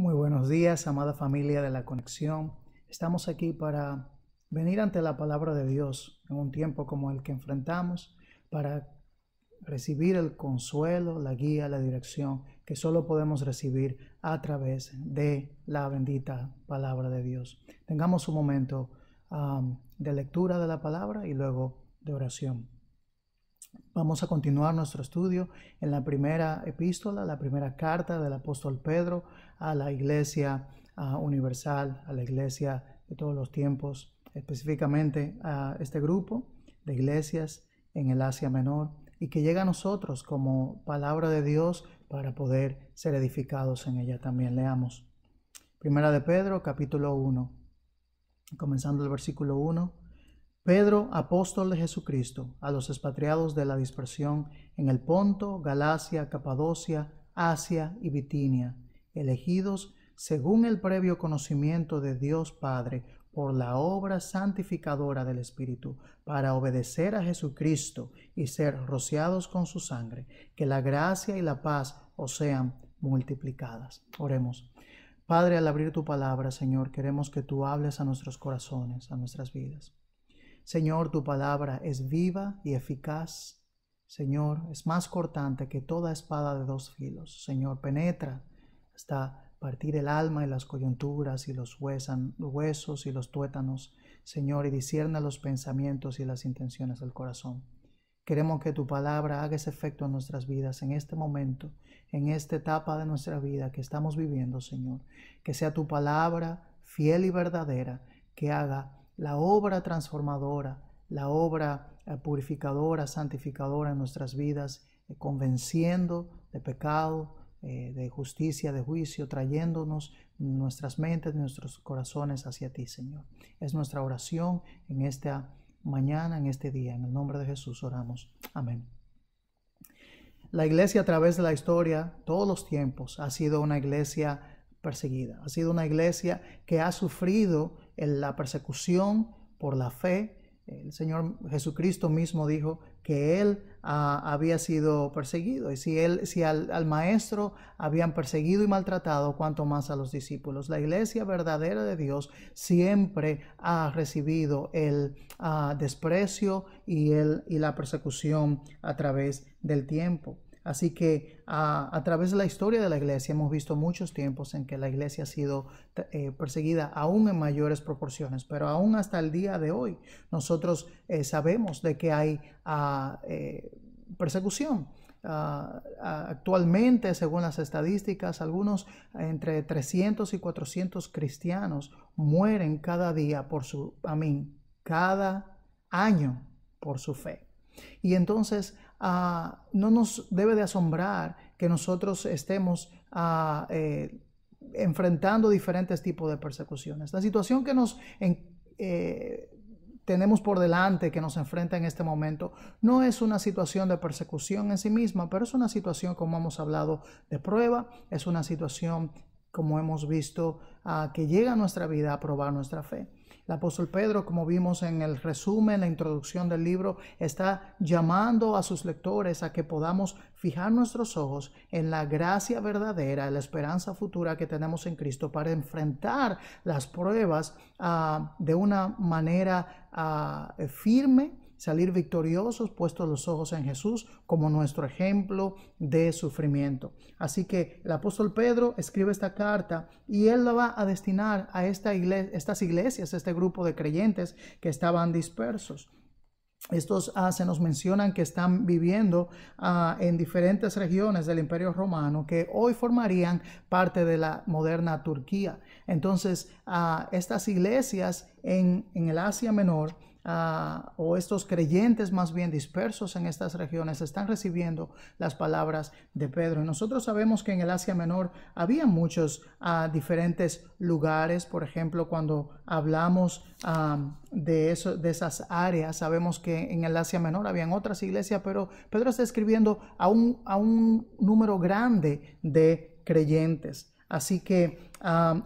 Muy buenos días, amada familia de la conexión. Estamos aquí para venir ante la palabra de Dios en un tiempo como el que enfrentamos, para recibir el consuelo, la guía, la dirección que solo podemos recibir a través de la bendita palabra de Dios. Tengamos un momento ah, de lectura de la palabra y luego de oración. Vamos a continuar nuestro estudio en la primera epístola, la primera carta del apóstol Pedro a la iglesia universal, a la iglesia de todos los tiempos, específicamente a este grupo de iglesias en el Asia Menor y que llega a nosotros como palabra de Dios para poder ser edificados en ella también. Leamos. Primera de Pedro, capítulo 1, comenzando el versículo 1. Pedro, apóstol de Jesucristo, a los expatriados de la dispersión en el Ponto, Galacia, Capadocia, Asia y Bitinia, elegidos según el previo conocimiento de Dios Padre por la obra santificadora del Espíritu, para obedecer a Jesucristo y ser rociados con su sangre, que la gracia y la paz os sean multiplicadas. Oremos. Padre, al abrir tu palabra, Señor, queremos que tú hables a nuestros corazones, a nuestras vidas. Señor, tu palabra es viva y eficaz. Señor, es más cortante que toda espada de dos filos. Señor, penetra hasta partir el alma y las coyunturas y los huesos y los tuétanos. Señor, y discierna los pensamientos y las intenciones del corazón. Queremos que tu palabra haga ese efecto en nuestras vidas en este momento, en esta etapa de nuestra vida que estamos viviendo, Señor. Que sea tu palabra fiel y verdadera, que haga la obra transformadora, la obra eh, purificadora, santificadora en nuestras vidas, eh, convenciendo de pecado, eh, de justicia, de juicio, trayéndonos nuestras mentes, nuestros corazones hacia ti, Señor. Es nuestra oración en esta mañana, en este día. En el nombre de Jesús oramos. Amén. La iglesia a través de la historia, todos los tiempos, ha sido una iglesia perseguida, ha sido una iglesia que ha sufrido la persecución por la fe. El Señor Jesucristo mismo dijo que Él ah, había sido perseguido. Y si, él, si al, Maestro habían perseguido y maltratado, cuanto más a los discípulos. La iglesia verdadera de Dios siempre ha recibido el ah, desprecio y, y la persecución a través del tiempo. Así que a, través de la historia de la iglesia hemos visto muchos tiempos en que la iglesia ha sido eh, perseguida aún en mayores proporciones, pero aún hasta el día de hoy nosotros eh, sabemos de que hay ah, eh, persecución. Ah, ah, actualmente, según las estadísticas, algunos entre 300 y 400 cristianos mueren cada día por su, amén, cada año por su fe. Y entonces Ah, no nos debe de asombrar que nosotros estemos ah, eh, enfrentando diferentes tipos de persecuciones. La situación que nos eh, tenemos por delante, que nos enfrenta en este momento, no es una situación de persecución en sí misma, pero es una situación, como hemos hablado, de prueba, es una situación, como hemos visto, ah, que llega a nuestra vida a probar nuestra fe. El apóstol Pedro, como vimos en el resumen, la introducción del libro, está llamando a sus lectores a que podamos fijar nuestros ojos en la gracia verdadera, en la esperanza futura que tenemos en Cristo para enfrentar las pruebas ah, de una manera ah, firme, salir victoriosos puestos los ojos en Jesús como nuestro ejemplo de sufrimiento. Así que el apóstol Pedro escribe esta carta y él la va a destinar a esta estas iglesias, este grupo de creyentes que estaban dispersos. Estos ah, se nos mencionan que están viviendo ah, en diferentes regiones del Imperio Romano que hoy formarían parte de la moderna Turquía. Entonces, ah, estas iglesias en, en el Asia Menor Ah, o estos creyentes más bien dispersos en estas regiones están recibiendo las palabras de Pedro. Y nosotros sabemos que en el Asia Menor había muchos ah, diferentes lugares, por ejemplo, cuando hablamos ah, de, de esas áreas, sabemos que en el Asia Menor habían otras iglesias, pero Pedro está escribiendo a un, a un número grande de creyentes. Así que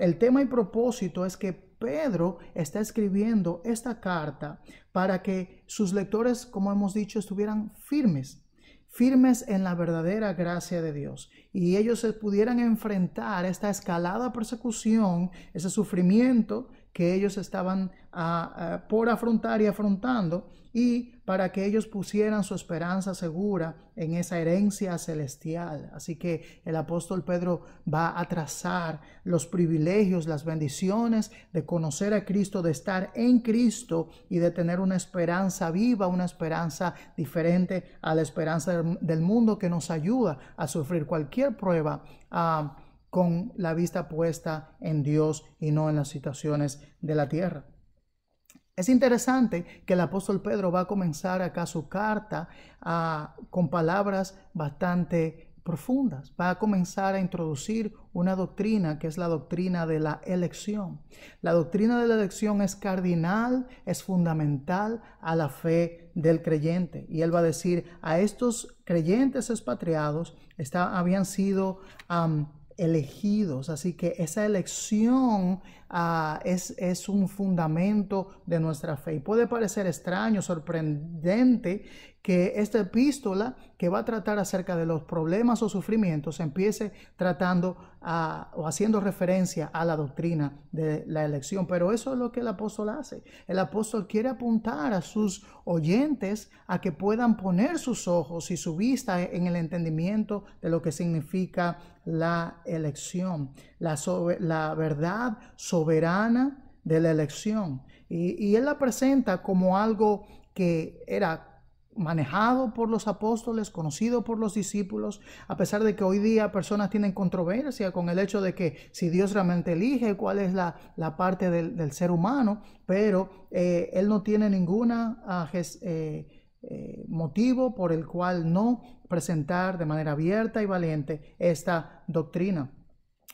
el tema y propósito es que Pedro está escribiendo esta carta para que sus lectores, como hemos dicho, estuvieran firmes, firmes en la verdadera gracia de Dios y ellos se pudieran enfrentar esta escalada persecución, ese sufrimiento que ellos estaban ah, ah, por afrontar y afrontando y para que ellos pusieran su esperanza segura en esa herencia celestial. Así que el apóstol Pedro va a trazar los privilegios, las bendiciones de conocer a Cristo, de estar en Cristo y de tener una esperanza viva, una esperanza diferente a la esperanza del mundo que nos ayuda a sufrir cualquier prueba. Ah, con la vista puesta en Dios y no en las situaciones de la tierra. Es interesante que el apóstol Pedro va a comenzar acá su carta ah, con palabras bastante profundas. Va a comenzar a introducir una doctrina que es la doctrina de la elección. La doctrina de la elección es cardinal, es fundamental a la fe del creyente. Y él va a decir, a estos creyentes expatriados está, habían sido elegidos. Así que esa elección Ah, es, es un fundamento de nuestra fe. Y puede parecer extraño, sorprendente que esta epístola que va a tratar acerca de los problemas o sufrimientos empiece tratando o haciendo referencia a la doctrina de la elección. Pero eso es lo que el apóstol hace. El apóstol quiere apuntar a sus oyentes a que puedan poner sus ojos y su vista en el entendimiento de lo que significa la elección la, verdad soberana de la elección. Y, él la presenta como algo que era manejado por los apóstoles, conocido por los discípulos, a pesar de que hoy día personas tienen controversia con el hecho de que si Dios realmente elige cuál es la, parte del, ser humano, pero eh, él no tiene ninguna ah, eh, eh, motivo por el cual no presentar de manera abierta y valiente esta doctrina.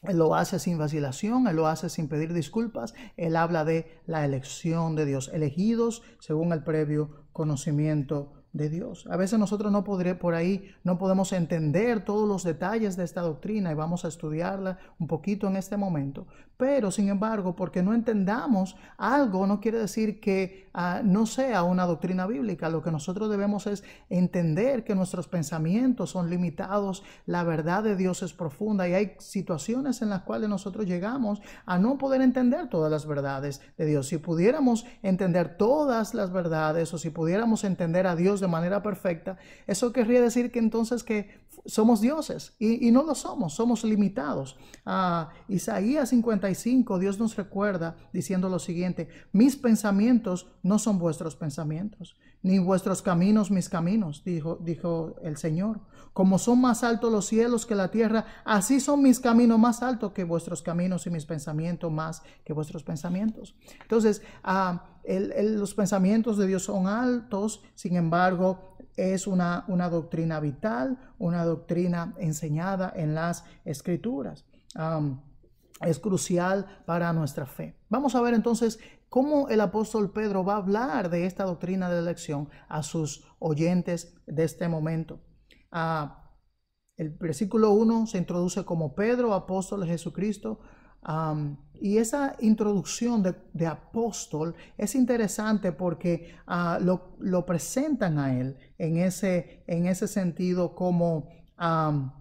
Él lo hace sin vacilación, Él lo hace sin pedir disculpas. Él habla de la elección de Dios, elegidos según el previo conocimiento de Dios. A veces nosotros no podré por ahí, no podemos entender todos los detalles de esta doctrina y vamos a estudiarla un poquito en este momento, pero, sin embargo, porque no entendamos algo no quiere decir que ah, no sea una doctrina bíblica. Lo que nosotros debemos es entender que nuestros pensamientos son limitados, la verdad de Dios es profunda y hay situaciones en las cuales nosotros llegamos a no poder entender todas las verdades de Dios. Si pudiéramos entender todas las verdades o si pudiéramos entender a Dios de manera perfecta, eso querría decir que entonces que somos dioses y, no lo somos, somos limitados. Ah, Isaías 55, Dios nos recuerda diciendo lo siguiente, mis pensamientos no son vuestros pensamientos, ni vuestros caminos mis caminos, dijo, dijo el Señor. Como son más altos los cielos que la tierra, así son mis caminos más altos que vuestros caminos y mis pensamientos más que vuestros pensamientos. Entonces, ah, los pensamientos de Dios son altos, sin embargo, es una, doctrina vital, una doctrina enseñada en las escrituras. es crucial para nuestra fe. Vamos a ver entonces cómo el apóstol Pedro va a hablar de esta doctrina de elección a sus oyentes de este momento. Ah, el versículo 1 se introduce como Pedro, apóstol de Jesucristo, y esa introducción de, apóstol es interesante porque ah, lo, presentan a él en ese, en ese sentido como, ah,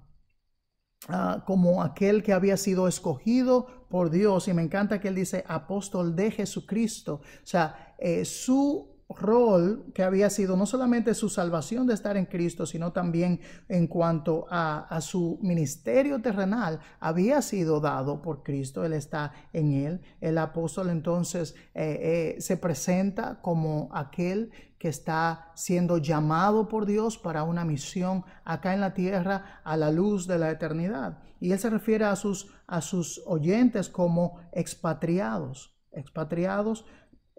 como aquel que había sido escogido por Dios. Y me encanta que él dice apóstol de Jesucristo. O sea, eh, su rol que había sido no solamente su salvación de estar en Cristo, sino también en cuanto a, su ministerio terrenal, había sido dado por Cristo, Él está en Él. El apóstol entonces eh, eh, se presenta como aquel que está siendo llamado por Dios para una misión acá en la tierra a la luz de la eternidad. Y Él se refiere a sus, a sus oyentes como expatriados, expatriados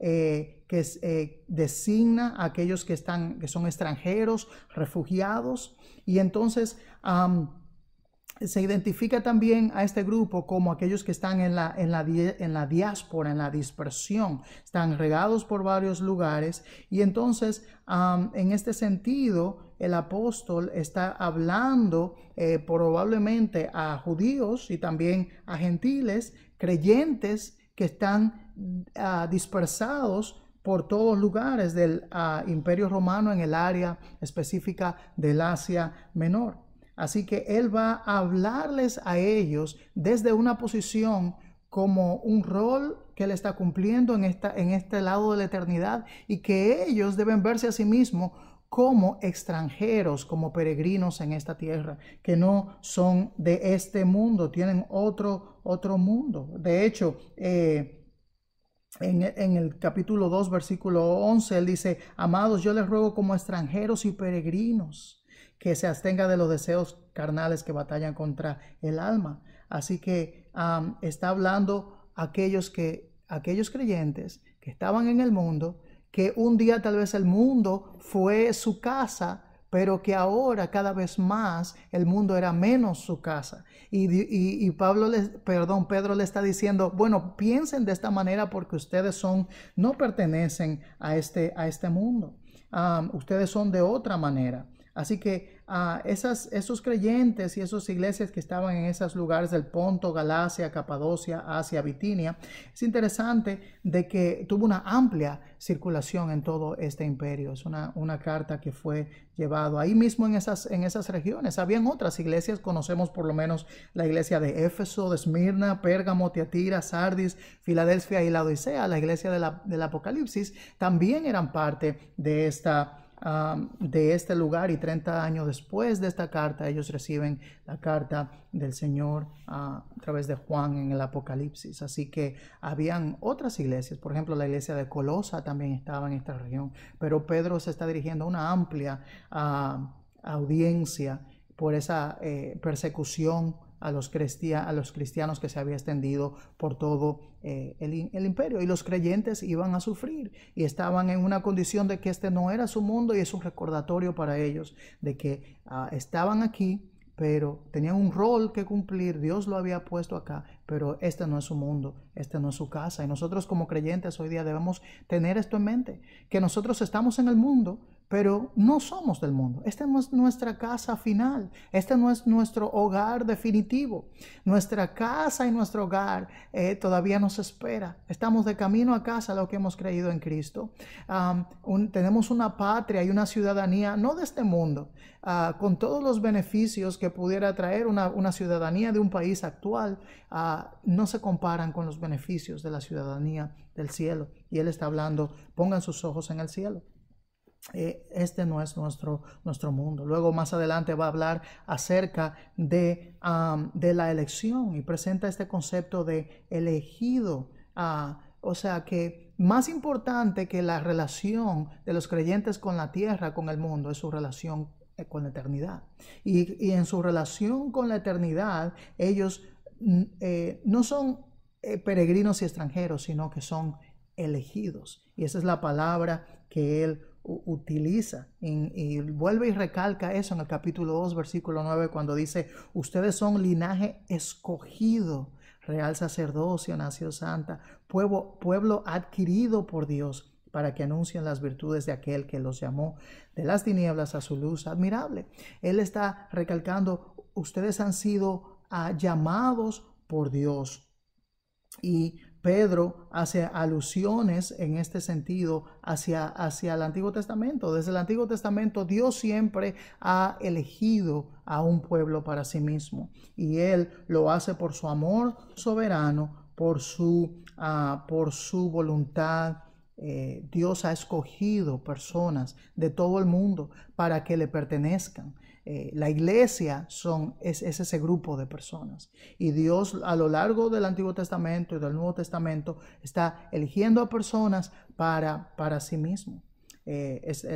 eh, que eh, designa a aquellos que, están, que son extranjeros, refugiados, y entonces se identifica también a este grupo como aquellos que están en la, en, la, diáspora, en la dispersión, están regados por varios lugares, y entonces en este sentido el apóstol está hablando eh, probablemente a judíos y también a gentiles, creyentes que están Ah, dispersados por todos lugares del ah, imperio romano en el área específica del Asia Menor. Así que él va a hablarles a ellos desde una posición como un rol que él está cumpliendo en, esta, en este lado de la eternidad y que ellos deben verse a sí mismos como extranjeros, como peregrinos en esta tierra, que no son de este mundo, tienen otro, otro mundo. De hecho, eh, en, el capítulo 2, versículo 11, él dice, amados, yo les ruego como extranjeros y peregrinos que se abstenga de los deseos carnales que batallan contra el alma. Así que está hablando aquellos que, aquellos creyentes que estaban en el mundo, que un día tal vez el mundo fue su casa, pero que ahora cada vez más el mundo era menos su casa. Y, Pablo les, perdón, Pedro le está diciendo, bueno, piensen de esta manera porque ustedes son, no pertenecen a este, a este mundo. Ah, ustedes son de otra manera. Así que a ah, esas, esos creyentes y esas iglesias que estaban en esos lugares del Ponto, Galacia, Capadocia, Asia, Bitinia, es interesante de que tuvo una amplia circulación en todo este imperio. Es una, carta que fue llevada ahí mismo en esas, en esas regiones. Habían otras iglesias, conocemos por lo menos la iglesia de Éfeso, de Esmirna, Pérgamo, Tiatira, Sardis, Filadelfia y Odisea. La iglesia del Apocalipsis también eran parte de esta de este lugar y 30 años después de esta carta, ellos reciben la carta del Señor ah, a través de Juan en el Apocalipsis. Así que habían otras iglesias, por ejemplo, la iglesia de Colosa también estaba en esta región, pero Pedro se está dirigiendo a una amplia ah, audiencia por esa eh, persecución a los, a los cristianos que se había extendido por todo eh, el, imperio. Y los creyentes iban a sufrir y estaban en una condición de que este no era su mundo y es un recordatorio para ellos de que ah, estaban aquí, pero tenían un rol que cumplir, Dios lo había puesto acá, pero este no es su mundo, este no es su casa. Y nosotros como creyentes hoy día debemos tener esto en mente, que nosotros estamos en el mundo, pero no somos del mundo. Esta no es nuestra casa final, este no es nuestro hogar definitivo. Nuestra casa y nuestro hogar eh, todavía nos espera. Estamos de camino a casa lo que hemos creído en Cristo. tenemos una patria y una ciudadanía, no de este mundo, ah, con todos los beneficios que pudiera traer una, ciudadanía de un país actual, ah, no se comparan con los beneficios de la ciudadanía del cielo. Y Él está hablando, pongan sus ojos en el cielo. Eh, este no es nuestro, nuestro mundo. Luego más adelante va a hablar acerca de, la elección y presenta este concepto de elegido. Ah, o sea que más importante que la relación de los creyentes con la tierra, con el mundo, es su relación eh, con la eternidad. Y, en su relación con la eternidad, ellos mm, eh, no son peregrinos y extranjeros, sino que son elegidos. Y esa es la palabra que él utiliza y, vuelve y recalca eso en el capítulo 2, versículo 9, cuando dice, ustedes son linaje escogido, real sacerdocio, nación santa, pueblo, pueblo adquirido por Dios para que anuncien las virtudes de aquel que los llamó de las tinieblas a su luz admirable. Él está recalcando, ustedes han sido ah, llamados por Dios. Y Pedro hace alusiones en este sentido hacia, hacia el Antiguo Testamento. Desde el Antiguo Testamento Dios siempre ha elegido a un pueblo para sí mismo y Él lo hace por su amor soberano, por su, ah, por su voluntad. Eh, Dios ha escogido personas de todo el mundo para que le pertenezcan. Eh, la iglesia son, es, ese grupo de personas. Y Dios a lo largo del Antiguo Testamento y del Nuevo Testamento está eligiendo a personas para, sí mismo. Eh, el,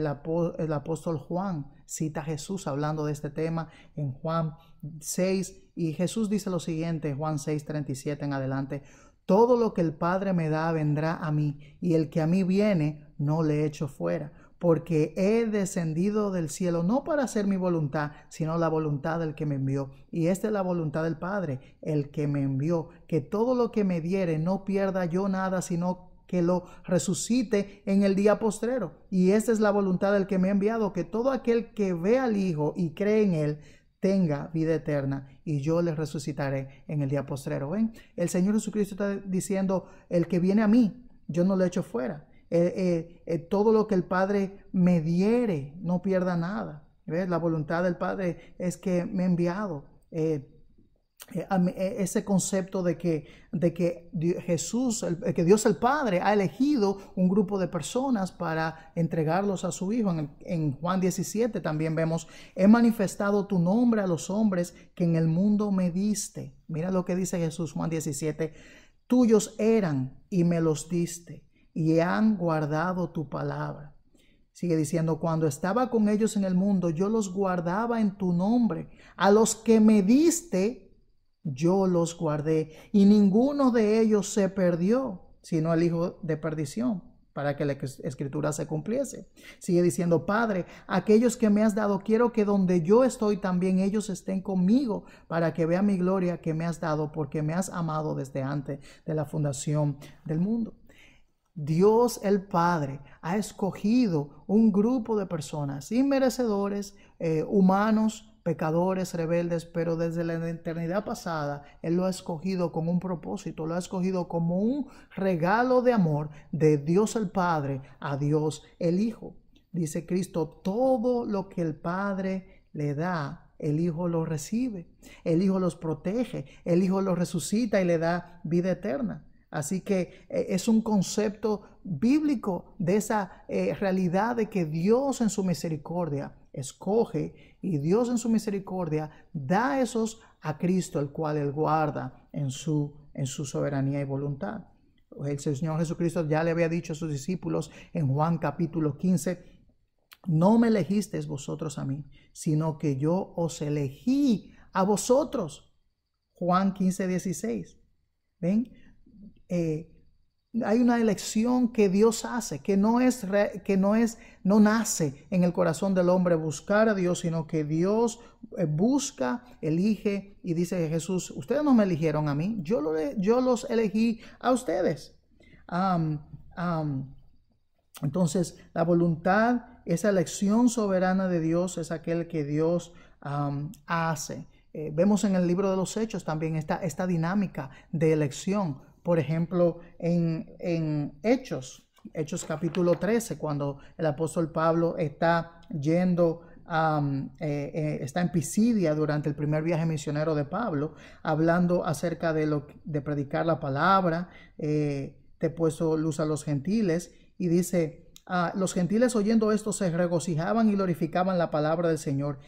el, apóstol Juan cita a Jesús hablando de este tema en Juan 6 y Jesús dice lo siguiente, Juan 6, 37 en adelante, todo lo que el Padre me da vendrá a mí y el que a mí viene no le echo fuera porque he descendido del cielo no para hacer mi voluntad, sino la voluntad del que me envió. Y esta es la voluntad del Padre, el que me envió, que todo lo que me diere no pierda yo nada, sino que lo resucite en el día postrero. Y esta es la voluntad del que me ha enviado, que todo aquel que ve al Hijo y cree en él, tenga vida eterna y yo le resucitaré en el día postrero. ¿Ven? El Señor Jesucristo está diciendo, el que viene a mí, yo no lo echo fuera. Eh, eh, eh, todo lo que el Padre me diere, no pierda nada. La voluntad del Padre es que me ha enviado. ese concepto de que, de que Jesús, que Dios el Padre ha elegido un grupo de personas para entregarlos a su Hijo. En, en Juan 17 también vemos, he manifestado tu nombre a los hombres que en el mundo me diste. Mira lo que dice Jesús, Juan 17, tuyos eran y me los diste y han guardado tu palabra. Sigue diciendo, cuando estaba con ellos en el mundo, yo los guardaba en tu nombre. A los que me diste, yo los guardé. Y ninguno de ellos se perdió, sino el hijo de perdición, para que la escritura se cumpliese. Sigue diciendo, Padre, aquellos que me has dado, quiero que donde yo estoy también ellos estén conmigo, para que vea mi gloria que me has dado, porque me has amado desde antes de la fundación del mundo. Dios el Padre ha escogido un grupo de personas inmerecedores, eh, humanos, pecadores, rebeldes, pero desde la eternidad pasada Él lo ha escogido con un propósito, lo ha escogido como un regalo de amor de Dios el Padre a Dios el Hijo. Dice Cristo, todo lo que el Padre le da, el Hijo lo recibe, el Hijo los protege, el Hijo los resucita y le da vida eterna. Así que eh, es un concepto bíblico de esa eh, realidad de que Dios en su misericordia escoge y Dios en su misericordia da esos a Cristo, el cual Él guarda en su, en su soberanía y voluntad. El Señor Jesucristo ya le había dicho a sus discípulos en Juan capítulo 15, no me elegisteis vosotros a mí, sino que yo os elegí a vosotros. Juan 15, 16. ¿Ven? Eh, hay una elección que Dios hace, que no es que no es no nace en el corazón del hombre buscar a Dios, sino que Dios eh, busca, elige y dice Jesús, ustedes no me eligieron a mí, yo, yo los elegí a ustedes. entonces, la voluntad, esa elección soberana de Dios es aquel que Dios hace. Eh, vemos en el libro de los Hechos también esta, esta dinámica de elección por ejemplo, en, Hechos, Hechos capítulo 13, cuando el apóstol Pablo está yendo eh, eh, está en Pisidia durante el primer viaje misionero de Pablo, hablando acerca de, lo, de predicar la palabra, eh, te he puesto luz a los gentiles, y dice, ah, los gentiles oyendo esto se regocijaban y glorificaban la palabra del Señor.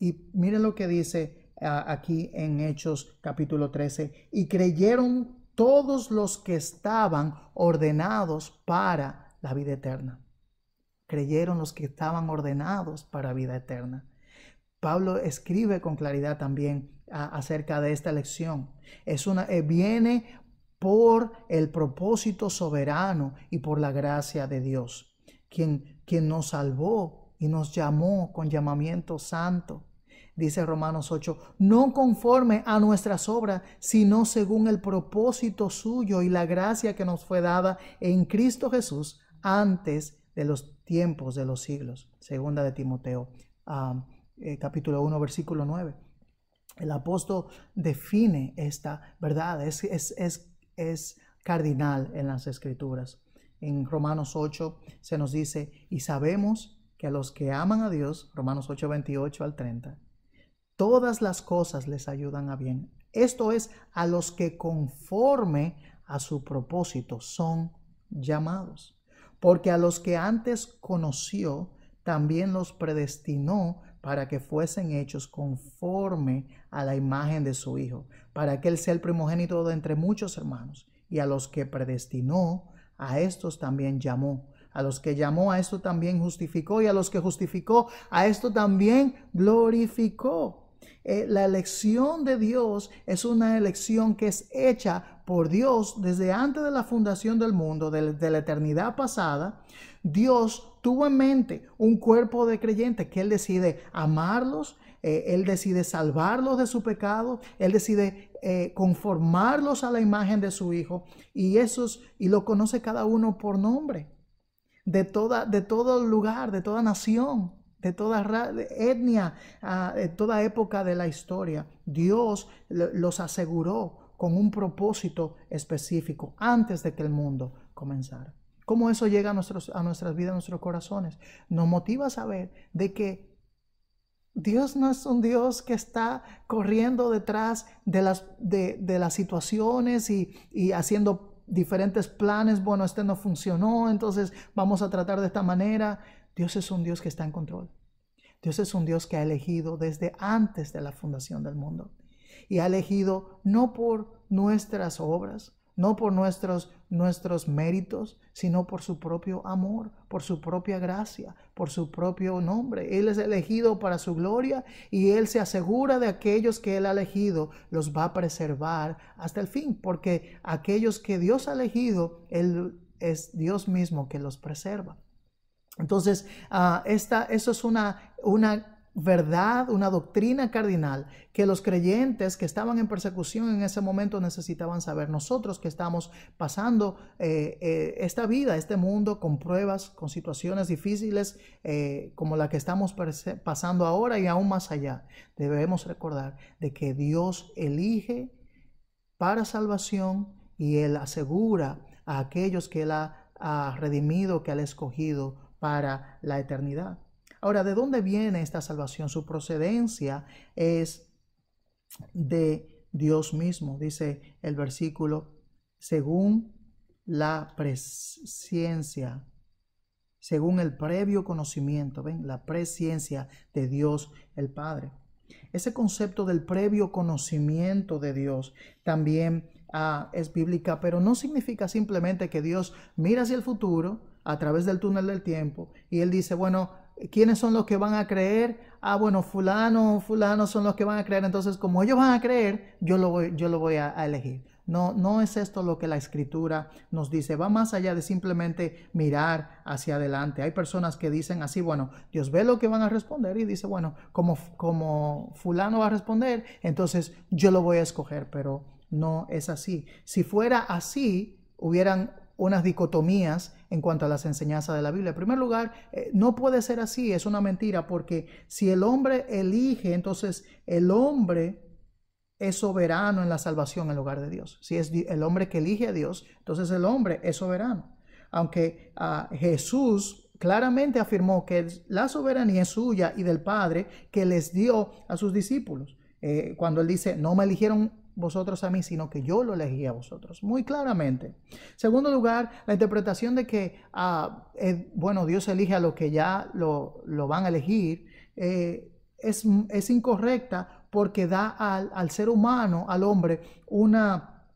Y miren lo que dice ah, aquí en Hechos capítulo 13, y creyeron todos los que estaban ordenados para la vida eterna. Creyeron los que estaban ordenados para vida eterna. Pablo escribe con claridad también acerca de esta lección. Es una, eh, viene por el propósito soberano y por la gracia de Dios, quien, quien nos salvó y nos llamó con llamamiento santo dice Romanos 8, no conforme a nuestras obras, sino según el propósito suyo y la gracia que nos fue dada en Cristo Jesús antes de los tiempos de los siglos. Segunda de Timoteo, ah, eh, capítulo 1, versículo 9. El apóstol define esta verdad, es, es, es cardinal en las escrituras. En Romanos 8 se nos dice, y sabemos que a los que aman a Dios, Romanos 8, 28 al 30, todas las cosas les ayudan a bien. Esto es, a los que conforme a su propósito son llamados. Porque a los que antes conoció, también los predestinó para que fuesen hechos conforme a la imagen de su Hijo, para que Él sea el primogénito de entre muchos hermanos. Y a los que predestinó, a estos también llamó. A los que llamó, a esto también justificó. Y a los que justificó, a esto también glorificó. Eh, la elección de Dios es una elección que es hecha por Dios desde antes de la fundación del mundo, de, la eternidad pasada. Dios tuvo en mente un cuerpo de creyentes que Él decide amarlos, eh, él decide salvarlos de su pecado, Él decide eh, conformarlos a la imagen de su Hijo y, esos, y lo conoce cada uno por nombre, de, toda, de todo lugar, de toda nación de toda etnia, ah, de toda época de la historia. Dios los aseguró con un propósito específico antes de que el mundo comenzara. ¿Cómo eso llega a, a nuestras vidas, a nuestros corazones? Nos motiva a saber de que Dios no es un Dios que está corriendo detrás de las, de, las situaciones y, y haciendo diferentes planes. Bueno, este no funcionó, entonces vamos a tratar de esta manera. Dios es un Dios que está en control. Dios es un Dios que ha elegido desde antes de la fundación del mundo. Y ha elegido no por nuestras obras, no por nuestros, nuestros méritos, sino por su propio amor, por su propia gracia, por su propio nombre. Él es elegido para su gloria y Él se asegura de aquellos que Él ha elegido, los va a preservar hasta el fin, porque aquellos que Dios ha elegido, Él es Dios mismo que los preserva. Entonces, ah, esta, eso es una, verdad, una doctrina cardinal que los creyentes que estaban en persecución en ese momento necesitaban saber. Nosotros que estamos pasando eh, eh, esta vida, este mundo, con pruebas, con situaciones difíciles eh, como la que estamos pasando ahora y aún más allá, debemos recordar de que Dios elige para salvación y Él asegura a aquellos que Él ha, ha redimido, que Él ha escogido para la eternidad. Ahora, ¿de dónde viene esta salvación? Su procedencia es de Dios mismo, dice el versículo, según la presciencia, según el previo conocimiento, ¿ven? La presciencia de Dios el Padre. Ese concepto del previo conocimiento de Dios también ah, es bíblica, pero no significa simplemente que Dios mira hacia el futuro, a través del túnel del tiempo y él dice, bueno, ¿quiénes son los que van a creer? Ah, bueno, fulano, fulano son los que van a creer, entonces como ellos van a creer, yo lo voy, yo lo voy a, elegir. No, no es esto lo que la escritura nos dice. Va más allá de simplemente mirar hacia adelante. Hay personas que dicen así, bueno, Dios ve lo que van a responder y dice, bueno, como, como fulano va a responder, entonces yo lo voy a escoger, pero no es así. Si fuera así, hubieran unas dicotomías en cuanto a las enseñanzas de la Biblia. En primer lugar, eh, no puede ser así, es una mentira, porque si el hombre elige, entonces el hombre es soberano en la salvación en lugar de Dios. Si es el hombre que elige a Dios, entonces el hombre es soberano. Aunque ah, Jesús claramente afirmó que la soberanía es suya y del Padre que les dio a sus discípulos. Eh, cuando él dice, no me eligieron vosotros a mí, sino que yo lo elegí a vosotros, muy claramente. Segundo lugar, la interpretación de que, ah, eh, bueno, Dios elige a los que ya lo, van a elegir, eh, es, incorrecta porque da al, ser humano, al hombre, una,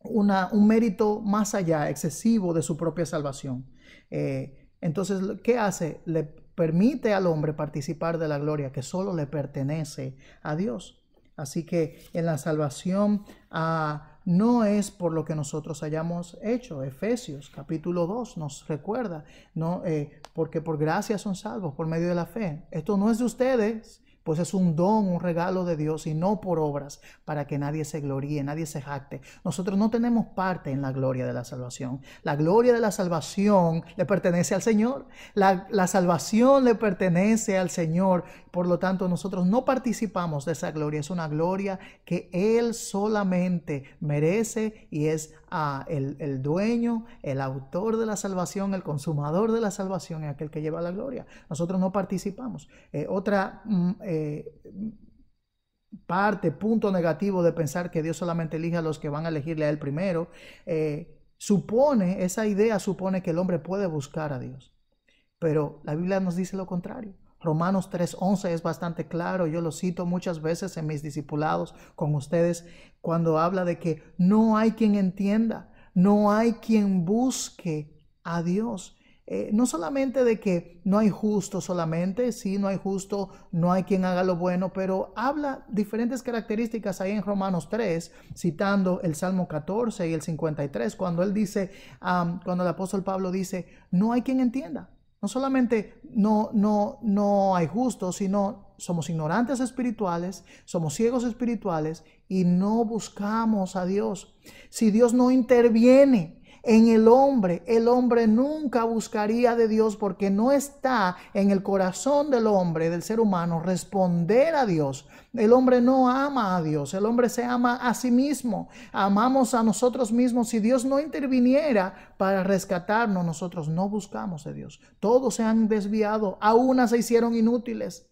una, un mérito más allá, excesivo de su propia salvación. Eh, entonces, ¿qué hace? Le permite al hombre participar de la gloria que solo le pertenece a Dios. Así que en la salvación ah, no es por lo que nosotros hayamos hecho. Efesios capítulo 2 nos recuerda, ¿no? Eh, porque por gracia son salvos, por medio de la fe. Esto no es de ustedes, pues es un don, un regalo de Dios y no por obras para que nadie se gloríe, nadie se jacte. Nosotros no tenemos parte en la gloria de la salvación. La gloria de la salvación le pertenece al Señor. La, salvación le pertenece al Señor. Por lo tanto, nosotros no participamos de esa gloria. Es una gloria que Él solamente merece y es ah, el, dueño, el autor de la salvación, el consumador de la salvación, es aquel que lleva la gloria. Nosotros no participamos. Eh, otra... Mm, eh, parte, punto negativo de pensar que Dios solamente elige a los que van a elegirle a Él primero, eh, supone, esa idea supone que el hombre puede buscar a Dios. Pero la Biblia nos dice lo contrario. Romanos 3:11 es bastante claro, yo lo cito muchas veces en mis discipulados con ustedes, cuando habla de que no hay quien entienda, no hay quien busque a Dios. Eh, no solamente de que no hay justo solamente, sí, no hay justo, no hay quien haga lo bueno, pero habla diferentes características ahí en Romanos 3, citando el Salmo 14 y el 53, cuando él dice, cuando el apóstol Pablo dice, no hay quien entienda. No solamente no, no, no hay justo, sino somos ignorantes espirituales, somos ciegos espirituales y no buscamos a Dios. Si Dios no interviene, en el hombre. El hombre nunca buscaría de Dios porque no está en el corazón del hombre, del ser humano, responder a Dios. El hombre no ama a Dios, el hombre se ama a sí mismo. Amamos a nosotros mismos. Si Dios no interviniera para rescatarnos, nosotros no buscamos a Dios. Todos se han desviado, a una se hicieron inútiles.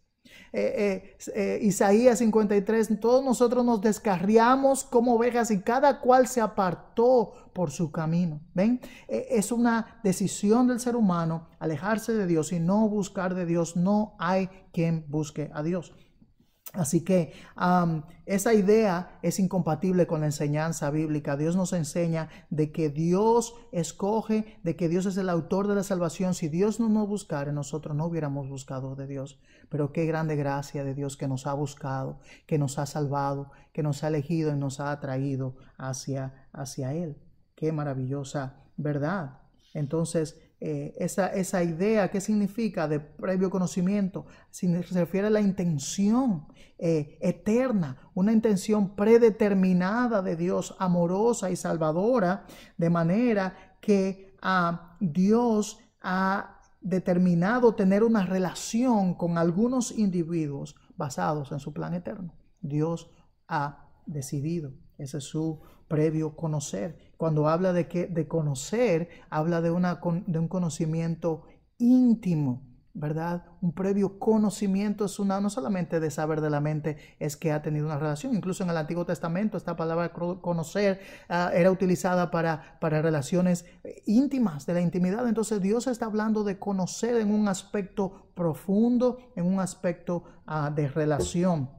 Eh, eh, eh, Isaías 53, todos nosotros nos descarriamos como ovejas y cada cual se apartó por su camino. ¿Ven? E, es una decisión del ser humano alejarse de Dios y no buscar de Dios. No hay quien busque a Dios. Así que esa idea es incompatible con la enseñanza bíblica. Dios nos enseña de que Dios escoge, de que Dios es el autor de la salvación. Si Dios no nos buscara, nosotros no hubiéramos buscado de Dios. Pero qué grande gracia de Dios que nos ha buscado, que nos ha salvado, que nos ha elegido y nos ha atraído hacia, hacia Él. Qué maravillosa verdad. Entonces, eh, esa, idea, ¿qué significa de previo conocimiento? Se refiere a la intención eh, eterna, una intención predeterminada de Dios, amorosa y salvadora, de manera que a Dios ha determinado tener una relación con algunos individuos basados en su plan eterno. Dios ha decidido, ese es su previo conocer cuando habla de, que, de conocer, habla de, una, de un conocimiento íntimo, ¿verdad? Un previo conocimiento es una, no solamente de saber de la mente, es que ha tenido una relación. Incluso en el Antiguo Testamento esta palabra conocer ah, era utilizada para, para relaciones eh, íntimas, de la intimidad. Entonces Dios está hablando de conocer en un aspecto profundo, en un aspecto ah, de relación.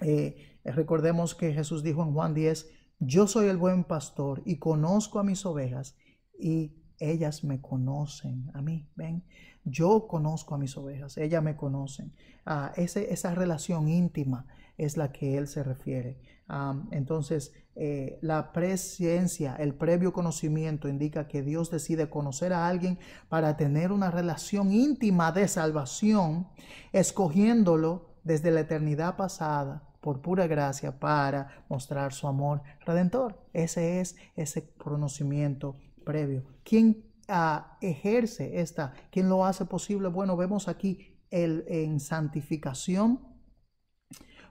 Eh, recordemos que Jesús dijo en Juan 10, yo soy el buen pastor y conozco a mis ovejas y ellas me conocen a mí, ¿ven? Yo conozco a mis ovejas, ellas me conocen. Ah, esa relación íntima es la que él se refiere. Ah, entonces, eh, la presencia, el previo conocimiento indica que Dios decide conocer a alguien para tener una relación íntima de salvación, escogiéndolo desde la eternidad pasada por pura gracia para mostrar su amor redentor. Ese es ese conocimiento previo. ¿Quién ah, ejerce esta? ¿Quién lo hace posible? Bueno, vemos aquí el, en santificación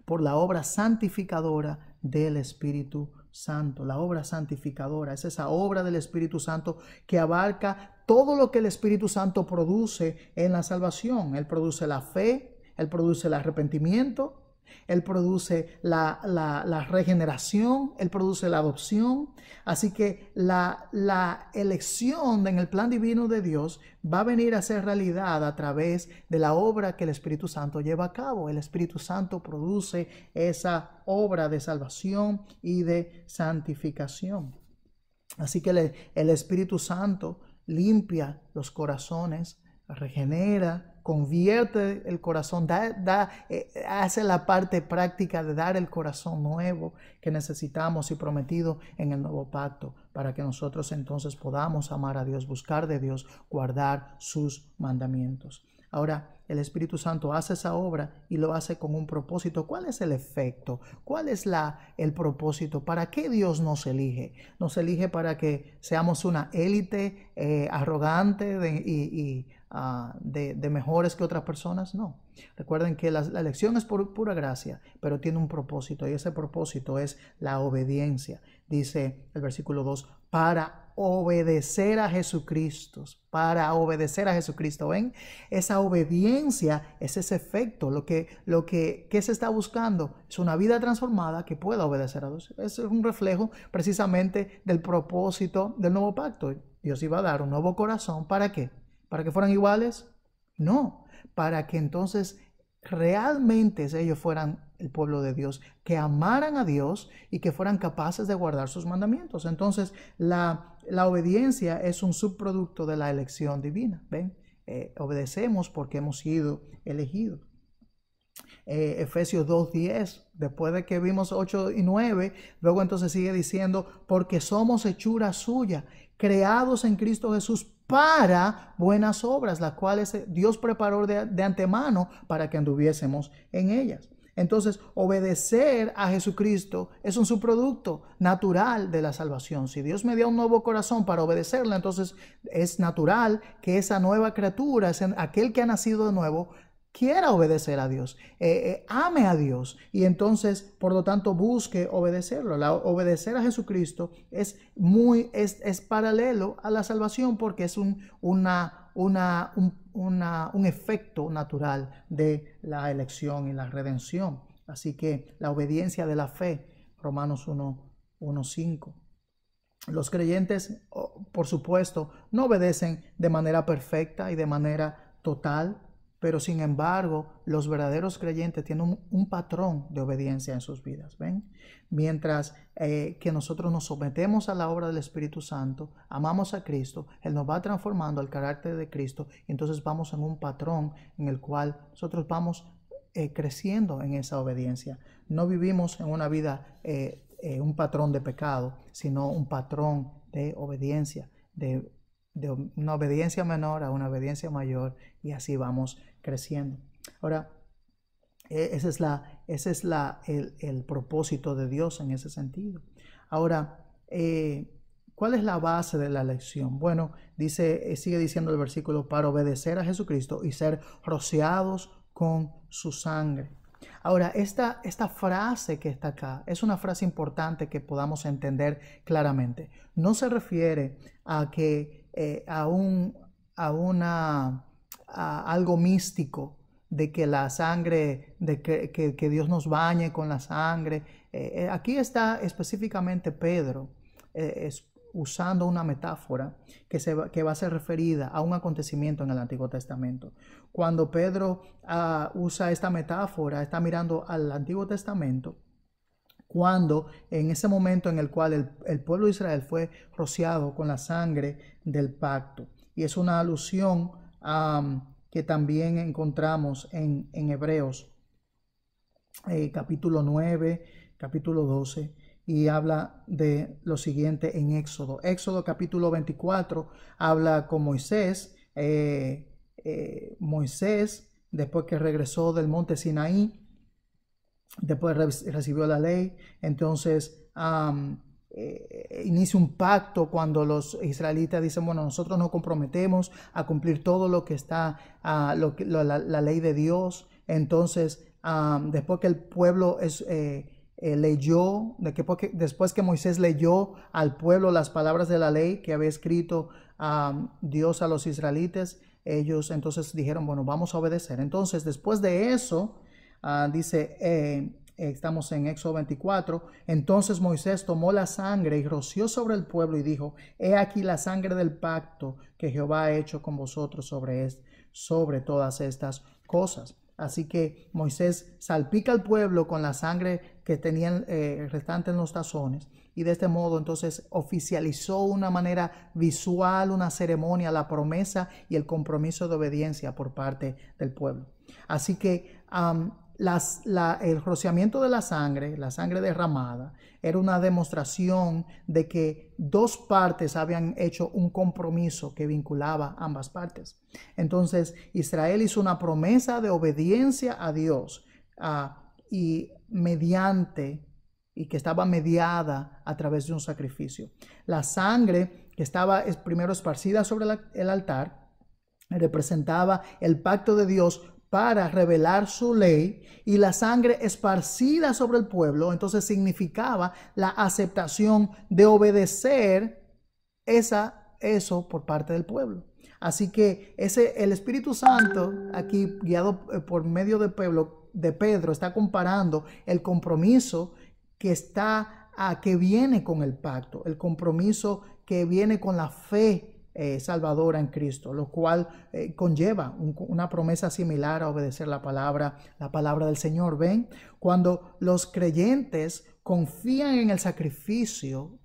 por la obra santificadora del Espíritu Santo, la obra santificadora, es esa obra del Espíritu Santo que abarca todo lo que el Espíritu Santo produce en la salvación. Él produce la fe, él produce el arrepentimiento, él produce la, regeneración, Él produce la adopción. Así que la, elección en el plan divino de Dios va a venir a ser realidad a través de la obra que el Espíritu Santo lleva a cabo. El Espíritu Santo produce esa obra de salvación y de santificación. Así que el Espíritu Santo limpia los corazones, regenera, convierte el corazón, da, da, eh, hace la parte práctica de dar el corazón nuevo que necesitamos y prometido en el nuevo pacto, para que nosotros entonces podamos amar a Dios, buscar de Dios, guardar sus mandamientos. Ahora, el Espíritu Santo hace esa obra y lo hace con un propósito. ¿Cuál es el efecto? ¿Cuál es la, el propósito? ¿Para qué Dios nos elige? ¿Nos elige para que seamos una élite eh, arrogante y, ah, de, mejores que otras personas? No. Recuerden que la, elección es por pura gracia, pero tiene un propósito y ese propósito es la obediencia. Dice el versículo 2, para obedecer a Jesucristo, para obedecer a Jesucristo. ¿Ven? Esa obediencia es ese efecto. Lo que, lo que, ¿qué se está buscando es una vida transformada que pueda obedecer a Dios. Es un reflejo precisamente del propósito del nuevo pacto. Dios iba a dar un nuevo corazón. ¿Para qué? ¿Para que fueran iguales? No, para que entonces realmente ellos fueran el pueblo de Dios, que amaran a Dios y que fueran capaces de guardar sus mandamientos. Entonces, la, la obediencia es un subproducto de la elección divina. ¿ven? Eh, obedecemos porque hemos sido elegidos. Eh, Efesios 2.10, después de que vimos 8 y 9, luego entonces sigue diciendo, porque somos hechura suya, creados en Cristo Jesús para buenas obras, las cuales Dios preparó de antemano para que anduviésemos en ellas. Entonces, obedecer a Jesucristo es un subproducto natural de la salvación. Si Dios me dio un nuevo corazón para obedecerle, entonces es natural que esa nueva criatura, aquel que ha nacido de nuevo, quiera obedecer a Dios, eh, eh, ame a Dios y entonces, por lo tanto, busque obedecerlo. obedecer a Jesucristo es muy, es, es paralelo a la salvación porque es un, una una, un, un efecto natural de la elección y la redención. Así que la obediencia de la fe, Romanos 1, 1 5. Los creyentes, oh, por supuesto, no obedecen de manera perfecta y de manera total pero sin embargo, los verdaderos creyentes tienen un, patrón de obediencia en sus vidas, ¿ven? Mientras eh, que nosotros nos sometemos a la obra del Espíritu Santo, amamos a Cristo, Él nos va transformando al carácter de Cristo, y entonces vamos en un patrón en el cual nosotros vamos eh, creciendo en esa obediencia. No vivimos en una vida, eh, un patrón de pecado, sino un patrón de obediencia, de de una obediencia menor a una obediencia mayor y así vamos creciendo. Ahora, e, ese es, la, es la, el, propósito de Dios en ese sentido. Ahora, eh, ¿cuál es la base de la lección? Bueno, dice, eh, sigue diciendo el versículo, para obedecer a Jesucristo y ser rociados con su sangre. Ahora, esta, esta frase que está acá es una frase importante que podamos entender claramente. No se refiere a que eh, a, un, a una algo místico, de que la sangre, de que, Dios nos bañe con la sangre. Eh, eh, aquí está específicamente Pedro eh, es, usando una metáfora que, se, que va a ser referida a un acontecimiento en el Antiguo Testamento. Cuando Pedro ah, usa esta metáfora, está mirando al Antiguo Testamento cuando en ese momento en el cual el, el, pueblo de Israel fue rociado con la sangre del pacto. Y es una alusión que también encontramos en, Hebreos, eh, capítulo 9, capítulo 12, y habla de lo siguiente en Éxodo. Éxodo capítulo 24 habla con Moisés. Eh, eh, Moisés, después que regresó del monte Sinaí, después recibió la ley, entonces eh, inicia un pacto cuando los israelitas dicen, bueno, nosotros nos comprometemos a cumplir todo lo que está, la, ley de Dios. Entonces, después que el pueblo es, eh, eh, leyó, después que Moisés leyó al pueblo las palabras de la ley que había escrito Dios a los israelitas, ellos entonces dijeron, bueno, vamos a obedecer. Entonces, después de eso, ah, dice, estamos en Éxodo 24, entonces Moisés tomó la sangre y roció sobre el pueblo y dijo, he aquí la sangre del pacto que Jehová ha hecho con vosotros sobre, sobre todas estas cosas. Así que Moisés salpica al pueblo con la sangre que tenían eh, restantes restante en los tazones y de este modo entonces oficializó una manera visual, una ceremonia, la promesa y el compromiso de obediencia por parte del pueblo. Así que el rociamiento de la sangre, la sangre derramada, era una demostración de que dos partes habían hecho un compromiso que vinculaba ambas partes. Entonces, Israel hizo una promesa de obediencia a Dios ah, y mediante y que estaba mediada a través de un sacrificio. La sangre que estaba primero esparcida sobre el altar representaba el pacto de Dios para revelar su ley y la sangre esparcida sobre el pueblo, entonces significaba la aceptación de obedecer esa, eso por parte del pueblo. Así que ese, el Espíritu Santo, aquí guiado eh, por medio de, pueblo de Pedro, está comparando el compromiso que está, a, ah, que viene con el pacto, el compromiso que viene con la fe eh, salvadora en Cristo, lo cual eh, conlleva una promesa similar a obedecer la palabra, la palabra del Señor. Ven, cuando los creyentes confían en el sacrificio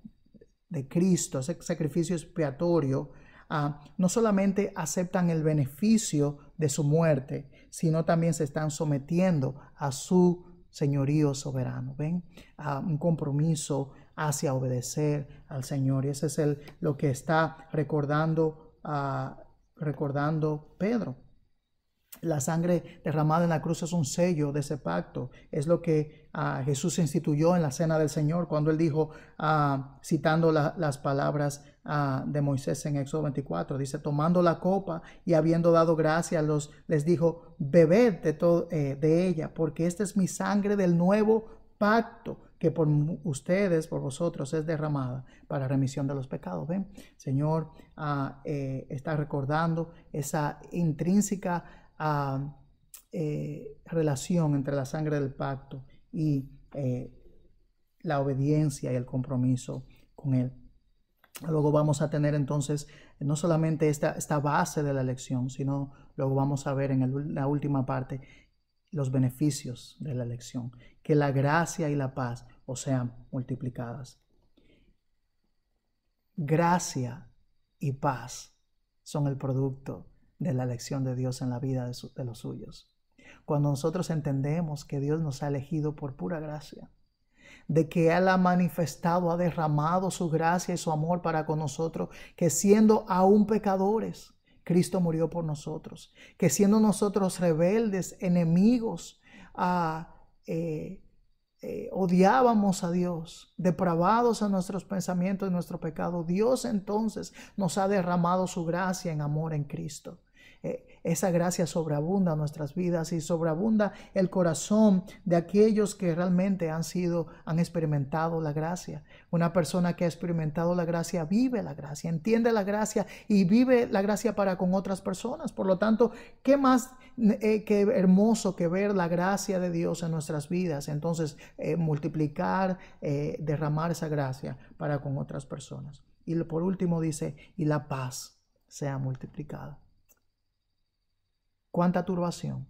de Cristo, ese sacrificio expiatorio, ah, no solamente aceptan el beneficio de su muerte, sino también se están sometiendo a su señorío soberano. Ven, a un compromiso hacia obedecer al Señor. Y ese es el, lo que está recordando, ah, recordando Pedro. La sangre derramada en la cruz es un sello de ese pacto. Es lo que ah, Jesús instituyó en la cena del Señor cuando él dijo, ah, citando las palabras de Moisés en Éxodo 24, dice, tomando la copa y habiendo dado gracias, los, les dijo, bebed de, eh, de ella, porque esta es mi sangre del nuevo pacto que por ustedes, por vosotros, es derramada para remisión de los pecados. Señor ah, eh, está recordando esa intrínseca ah, eh, relación entre la sangre del pacto y eh, la obediencia y el compromiso con Él. Luego vamos a tener entonces no solamente esta, esta base de la lección, sino luego vamos a ver en la última parte los beneficios de la elección. Que la gracia y la paz os sean multiplicadas. Gracia y paz son el producto de la elección de Dios en la vida de, los suyos. Cuando nosotros entendemos que Dios nos ha elegido por pura gracia, de que Él ha manifestado, ha derramado su gracia y su amor para con nosotros, que siendo aún pecadores, Cristo murió por nosotros, que siendo nosotros rebeldes, enemigos, ah, eh, eh, odiábamos a Dios, depravados a nuestros pensamientos y nuestro pecado, Dios entonces nos ha derramado su gracia en amor en Cristo. Eh, esa gracia sobreabunda nuestras vidas y sobreabunda el corazón de aquellos que realmente han sido, han experimentado la gracia. Una persona que ha experimentado la gracia vive la gracia, entiende la gracia y vive la gracia para con otras personas. Por lo tanto, ¿qué más eh, hermoso que ver la gracia de Dios en nuestras vidas? Entonces, eh, multiplicar, derramar esa gracia para con otras personas. Y por último dice, y la paz sea multiplicada cuánta turbación,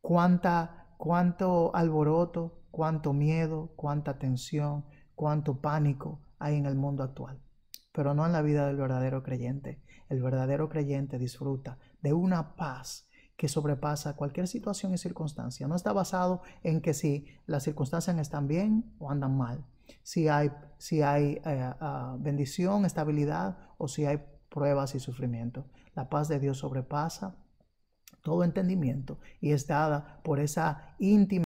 cuánta, cuánto alboroto, cuánto miedo, cuánta tensión, cuánto pánico hay en el mundo actual, pero no en la vida del verdadero creyente. El verdadero creyente disfruta de una paz que sobrepasa cualquier situación y circunstancia. No está basado en que si las circunstancias están bien o andan mal, si hay, si hay eh, ah, bendición, estabilidad o si hay pruebas y sufrimiento. La paz de Dios sobrepasa todo entendimiento y es dada por esa íntima